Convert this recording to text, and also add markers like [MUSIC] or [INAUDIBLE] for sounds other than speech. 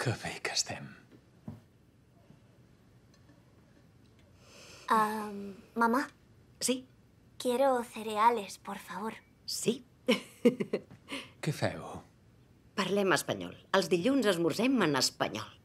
Que bé que estem. Um, mamá. Sí? Quiero cereales, por favor. Sí. [LAUGHS] Què feu? Parlem espanyol. Els dilluns esmorzem en espanyol.